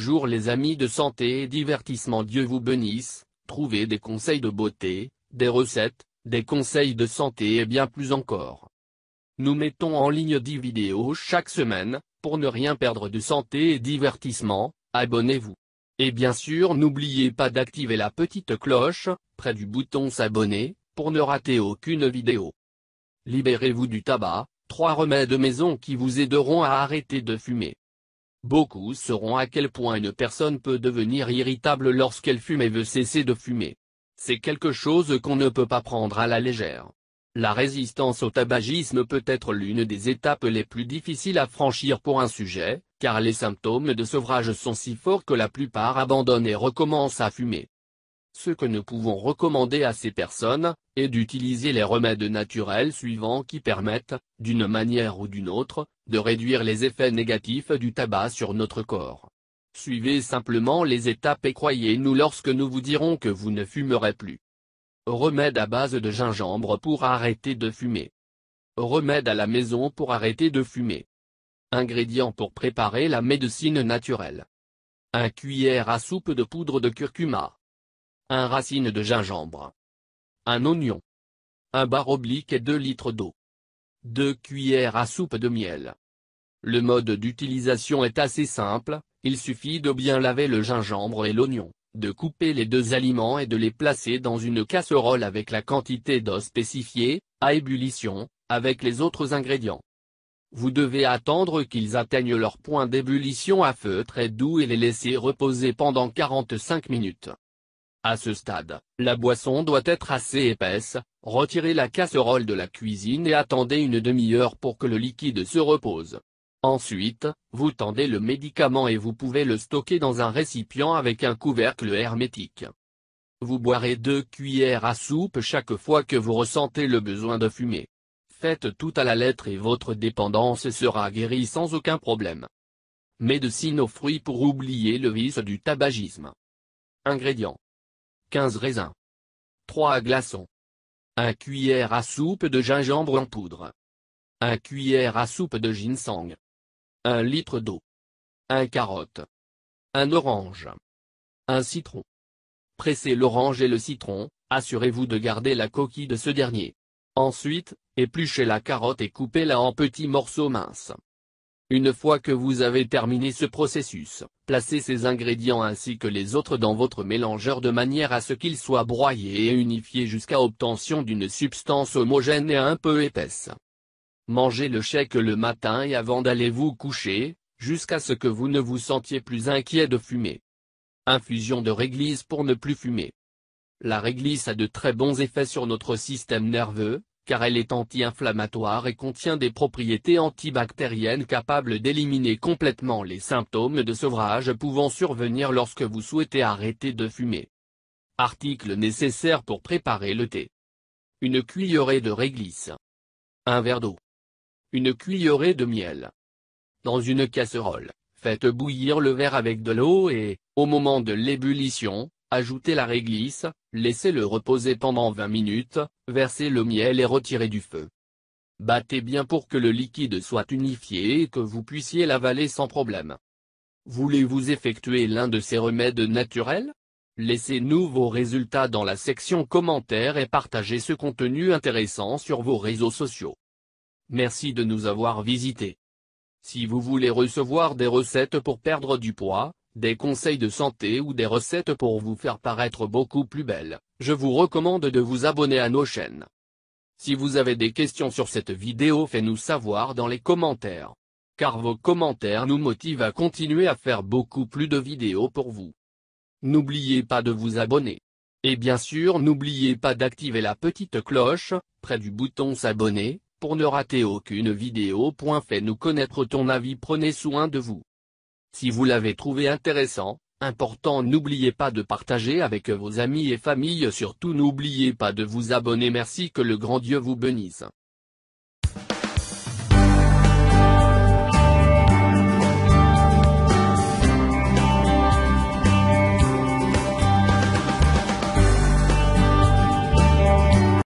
Bonjour les amis de santé et divertissement Dieu vous bénisse, trouvez des conseils de beauté, des recettes, des conseils de santé et bien plus encore. Nous mettons en ligne 10 vidéos chaque semaine, pour ne rien perdre de santé et divertissement, abonnez-vous. Et bien sûr n'oubliez pas d'activer la petite cloche, près du bouton s'abonner, pour ne rater aucune vidéo. Libérez-vous du tabac, 3 remèdes maison qui vous aideront à arrêter de fumer. Beaucoup sauront à quel point une personne peut devenir irritable lorsqu'elle fume et veut cesser de fumer. C'est quelque chose qu'on ne peut pas prendre à la légère. La résistance au tabagisme peut être l'une des étapes les plus difficiles à franchir pour un sujet, car les symptômes de sevrage sont si forts que la plupart abandonnent et recommencent à fumer. Ce que nous pouvons recommander à ces personnes, est d'utiliser les remèdes naturels suivants qui permettent, d'une manière ou d'une autre, de réduire les effets négatifs du tabac sur notre corps. Suivez simplement les étapes et croyez-nous lorsque nous vous dirons que vous ne fumerez plus. Remède à base de gingembre pour arrêter de fumer. Remède à la maison pour arrêter de fumer. Ingrédients pour préparer la médecine naturelle. 1 cuillère à soupe de poudre de curcuma. Un racine de gingembre, un oignon, un bar oblique et 2 litres d'eau, 2 cuillères à soupe de miel. Le mode d'utilisation est assez simple, il suffit de bien laver le gingembre et l'oignon, de couper les deux aliments et de les placer dans une casserole avec la quantité d'eau spécifiée, à ébullition, avec les autres ingrédients. Vous devez attendre qu'ils atteignent leur point d'ébullition à feu très doux et les laisser reposer pendant 45 minutes. À ce stade, la boisson doit être assez épaisse, retirez la casserole de la cuisine et attendez une demi-heure pour que le liquide se repose. Ensuite, vous tendez le médicament et vous pouvez le stocker dans un récipient avec un couvercle hermétique. Vous boirez deux cuillères à soupe chaque fois que vous ressentez le besoin de fumer. Faites tout à la lettre et votre dépendance sera guérie sans aucun problème. Médecine aux fruits pour oublier le vice du tabagisme. Ingrédients 15 raisins. 3 glaçons. 1 cuillère à soupe de gingembre en poudre. 1 cuillère à soupe de ginseng. 1 litre d'eau. 1 carotte. 1 orange. 1 citron. Pressez l'orange et le citron, assurez-vous de garder la coquille de ce dernier. Ensuite, épluchez la carotte et coupez-la en petits morceaux minces. Une fois que vous avez terminé ce processus, Placez ces ingrédients ainsi que les autres dans votre mélangeur de manière à ce qu'ils soient broyés et unifiés jusqu'à obtention d'une substance homogène et un peu épaisse. Mangez le chèque le matin et avant d'aller vous coucher, jusqu'à ce que vous ne vous sentiez plus inquiet de fumer. Infusion de réglisse pour ne plus fumer. La réglisse a de très bons effets sur notre système nerveux, car elle est anti-inflammatoire et contient des propriétés antibactériennes capables d'éliminer complètement les symptômes de sevrage pouvant survenir lorsque vous souhaitez arrêter de fumer. Article nécessaire pour préparer le thé. Une cuillerée de réglisse. Un verre d'eau. Une cuillerée de miel. Dans une casserole, faites bouillir le verre avec de l'eau et, au moment de l'ébullition, Ajoutez la réglisse, laissez-le reposer pendant 20 minutes, versez le miel et retirez du feu. Battez bien pour que le liquide soit unifié et que vous puissiez l'avaler sans problème. Voulez-vous effectuer l'un de ces remèdes naturels Laissez-nous vos résultats dans la section commentaires et partagez ce contenu intéressant sur vos réseaux sociaux. Merci de nous avoir visités. Si vous voulez recevoir des recettes pour perdre du poids, des conseils de santé ou des recettes pour vous faire paraître beaucoup plus belle, je vous recommande de vous abonner à nos chaînes. Si vous avez des questions sur cette vidéo faites-nous savoir dans les commentaires. Car vos commentaires nous motivent à continuer à faire beaucoup plus de vidéos pour vous. N'oubliez pas de vous abonner. Et bien sûr n'oubliez pas d'activer la petite cloche, près du bouton s'abonner, pour ne rater aucune vidéo. Fais-nous connaître ton avis prenez soin de vous. Si vous l'avez trouvé intéressant, important n'oubliez pas de partager avec vos amis et famille surtout n'oubliez pas de vous abonner merci que le grand Dieu vous bénisse.